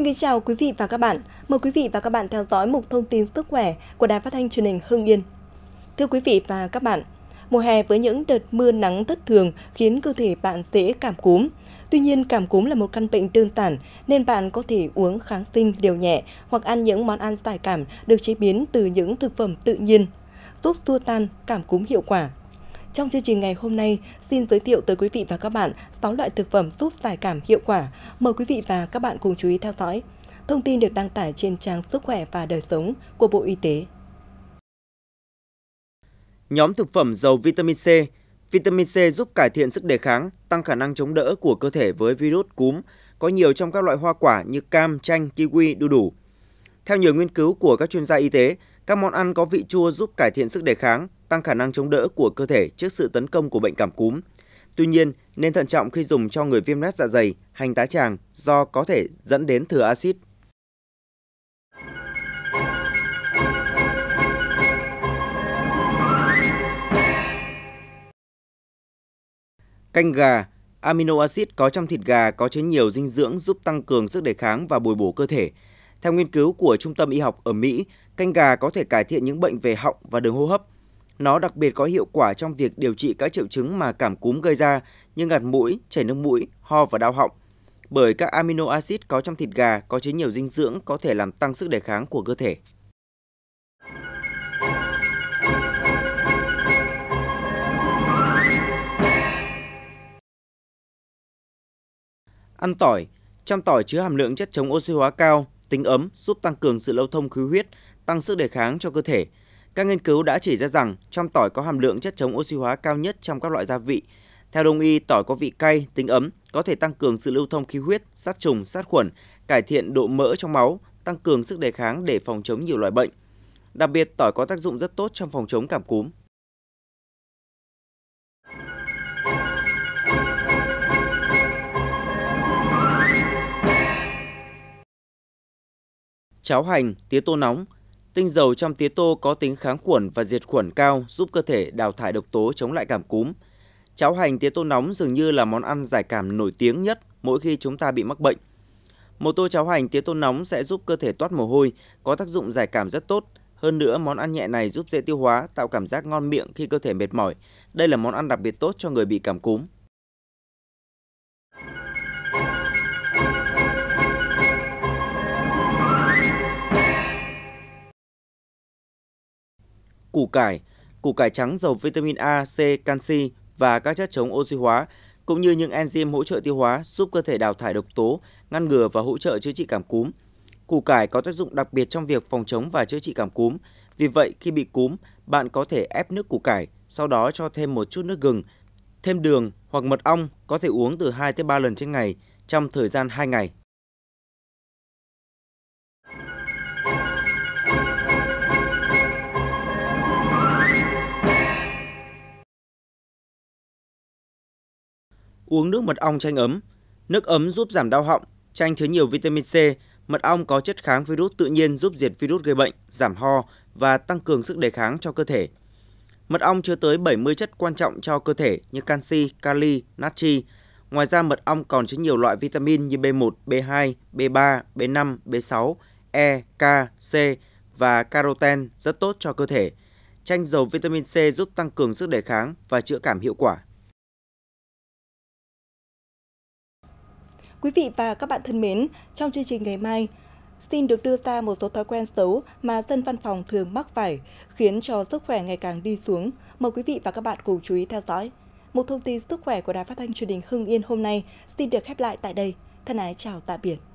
Xin kính chào quý vị và các bạn. Mời quý vị và các bạn theo dõi mục thông tin sức khỏe của Đài Phát thanh Truyền hình Hưng Yên. Thưa quý vị và các bạn, mùa hè với những đợt mưa nắng thất thường khiến cơ thể bạn dễ cảm cúm. Tuy nhiên, cảm cúm là một căn bệnh đơn giản nên bạn có thể uống kháng sinh liều nhẹ hoặc ăn những món ăn giải cảm được chế biến từ những thực phẩm tự nhiên, giúp xua tan cảm cúm hiệu quả. Trong chương trình ngày hôm nay, xin giới thiệu tới quý vị và các bạn 6 loại thực phẩm giúp giải cảm hiệu quả Mời quý vị và các bạn cùng chú ý theo dõi. Thông tin được đăng tải trên trang Sức khỏe và đời sống của Bộ Y tế. Nhóm thực phẩm giàu vitamin C Vitamin C giúp cải thiện sức đề kháng, tăng khả năng chống đỡ của cơ thể với virus cúm, có nhiều trong các loại hoa quả như cam, chanh, kiwi, đu đủ. Theo nhiều nghiên cứu của các chuyên gia y tế, các món ăn có vị chua giúp cải thiện sức đề kháng, tăng khả năng chống đỡ của cơ thể trước sự tấn công của bệnh cảm cúm. Tuy nhiên, nên thận trọng khi dùng cho người viêm loét dạ dày, hành tá tràng do có thể dẫn đến thừa axit. Canh gà, amino acid có trong thịt gà có chứa nhiều dinh dưỡng giúp tăng cường sức đề kháng và bồi bổ cơ thể. Theo nghiên cứu của Trung tâm Y học ở Mỹ, canh gà có thể cải thiện những bệnh về họng và đường hô hấp, nó đặc biệt có hiệu quả trong việc điều trị các triệu chứng mà cảm cúm gây ra như ngạt mũi, chảy nước mũi, ho và đau họng. Bởi các amino acid có trong thịt gà có chứa nhiều dinh dưỡng có thể làm tăng sức đề kháng của cơ thể. Ăn tỏi, trong tỏi chứa hàm lượng chất chống oxy hóa cao, tính ấm, giúp tăng cường sự lưu thông khí huyết, tăng sức đề kháng cho cơ thể – các nghiên cứu đã chỉ ra rằng trong tỏi có hàm lượng chất chống oxy hóa cao nhất trong các loại gia vị. Theo đông y, tỏi có vị cay, tính ấm, có thể tăng cường sự lưu thông khí huyết, sát trùng, sát khuẩn, cải thiện độ mỡ trong máu, tăng cường sức đề kháng để phòng chống nhiều loại bệnh. Đặc biệt, tỏi có tác dụng rất tốt trong phòng chống cảm cúm. Cháo hành, tía tô nóng, Tinh dầu trong tía tô có tính kháng khuẩn và diệt khuẩn cao, giúp cơ thể đào thải độc tố chống lại cảm cúm. Cháo hành tía tô nóng dường như là món ăn giải cảm nổi tiếng nhất mỗi khi chúng ta bị mắc bệnh. Một tô cháo hành tía tô nóng sẽ giúp cơ thể toát mồ hôi, có tác dụng giải cảm rất tốt. Hơn nữa, món ăn nhẹ này giúp dễ tiêu hóa, tạo cảm giác ngon miệng khi cơ thể mệt mỏi. Đây là món ăn đặc biệt tốt cho người bị cảm cúm. củ cải, củ cải trắng giàu vitamin A, C, canxi và các chất chống oxy hóa, cũng như những enzyme hỗ trợ tiêu hóa giúp cơ thể đào thải độc tố, ngăn ngừa và hỗ trợ chữa trị cảm cúm. Củ cải có tác dụng đặc biệt trong việc phòng chống và chữa trị cảm cúm. Vì vậy, khi bị cúm, bạn có thể ép nước củ cải, sau đó cho thêm một chút nước gừng, thêm đường hoặc mật ong có thể uống từ 2 tới 3 lần trên ngày trong thời gian 2 ngày. uống nước mật ong chanh ấm. Nước ấm giúp giảm đau họng, chanh chứa nhiều vitamin C, mật ong có chất kháng virus tự nhiên giúp diệt virus gây bệnh, giảm ho và tăng cường sức đề kháng cho cơ thể. Mật ong chứa tới 70 chất quan trọng cho cơ thể như canxi, kali, natri. Ngoài ra mật ong còn chứa nhiều loại vitamin như B1, B2, B3, B5, B6, E, K, C và caroten rất tốt cho cơ thể. Chanh dầu vitamin C giúp tăng cường sức đề kháng và chữa cảm hiệu quả. Quý vị và các bạn thân mến, trong chương trình ngày mai, xin được đưa ra một số thói quen xấu mà dân văn phòng thường mắc phải, khiến cho sức khỏe ngày càng đi xuống. Mời quý vị và các bạn cùng chú ý theo dõi. Một thông tin sức khỏe của Đài Phát thanh truyền hình Hưng Yên hôm nay xin được khép lại tại đây. Thân ái chào tạm biệt.